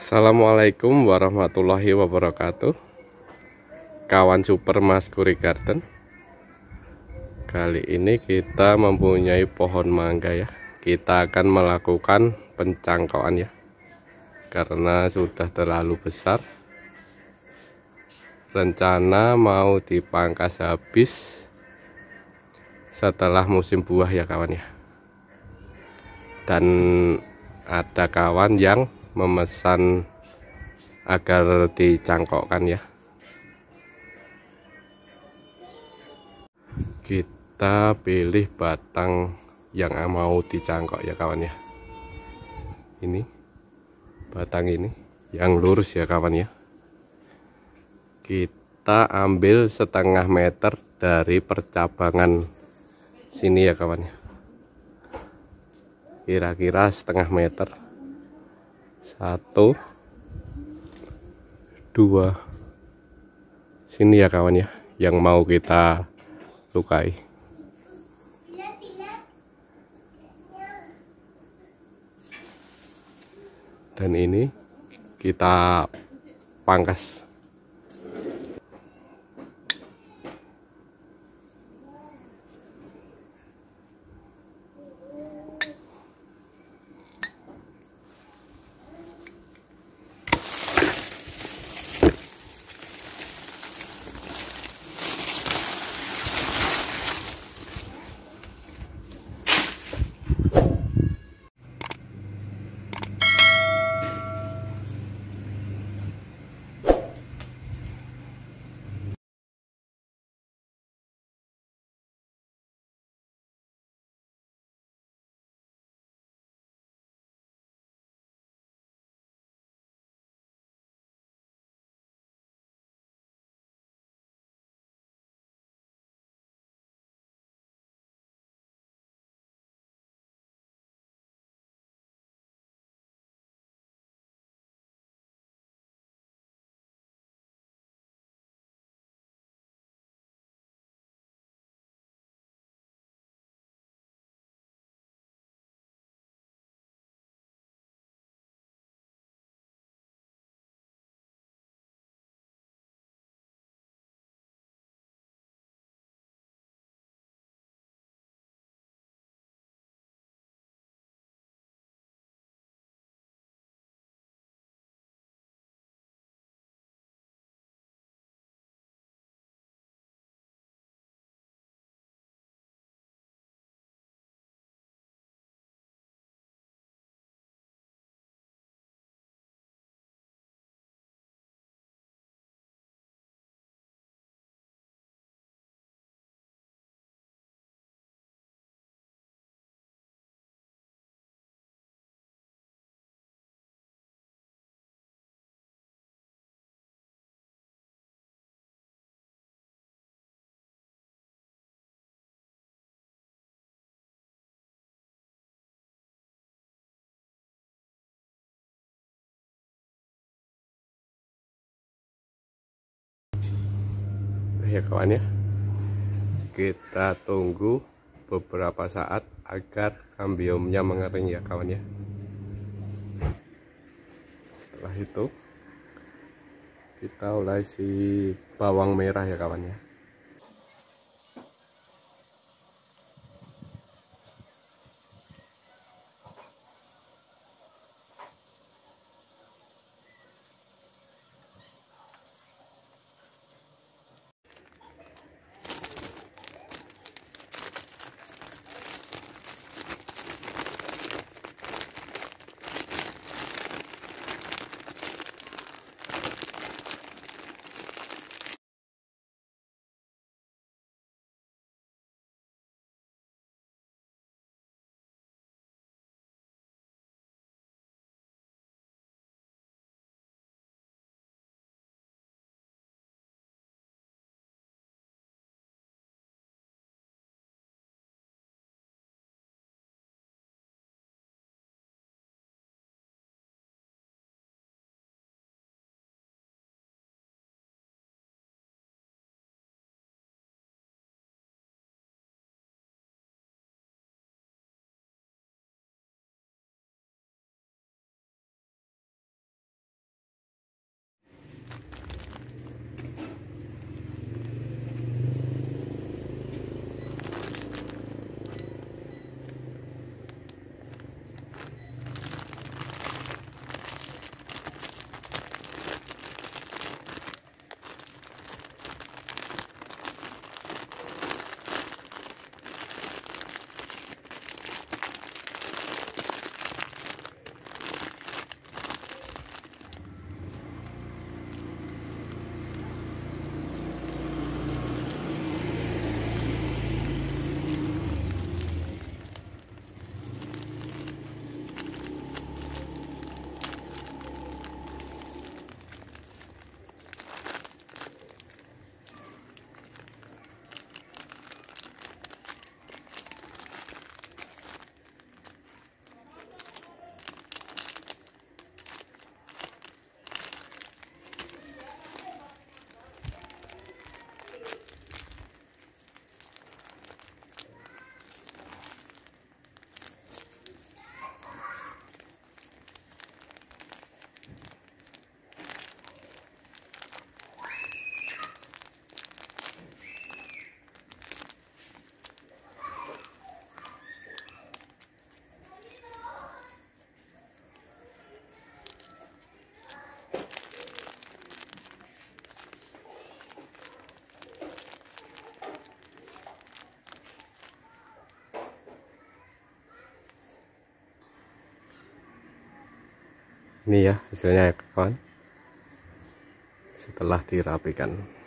Assalamualaikum warahmatullahi wabarakatuh Kawan super mas kuri garden Kali ini kita mempunyai pohon mangga ya Kita akan melakukan pencangkauan ya Karena sudah terlalu besar Rencana mau dipangkas habis Setelah musim buah ya kawan ya Dan ada kawan yang memesan agar dicangkokkan ya kita pilih batang yang mau dicangkok ya kawan ya ini batang ini yang lurus ya kawan ya kita ambil setengah meter dari percabangan sini ya kawan ya kira-kira setengah meter satu dua sini ya kawan ya yang mau kita lukai dan ini kita pangkas ya kawan ya kita tunggu beberapa saat agar kambiumnya mengering ya kawan ya setelah itu kita ulasi bawang merah ya kawan ya ini ya hasilnya ya kawan setelah dirapikan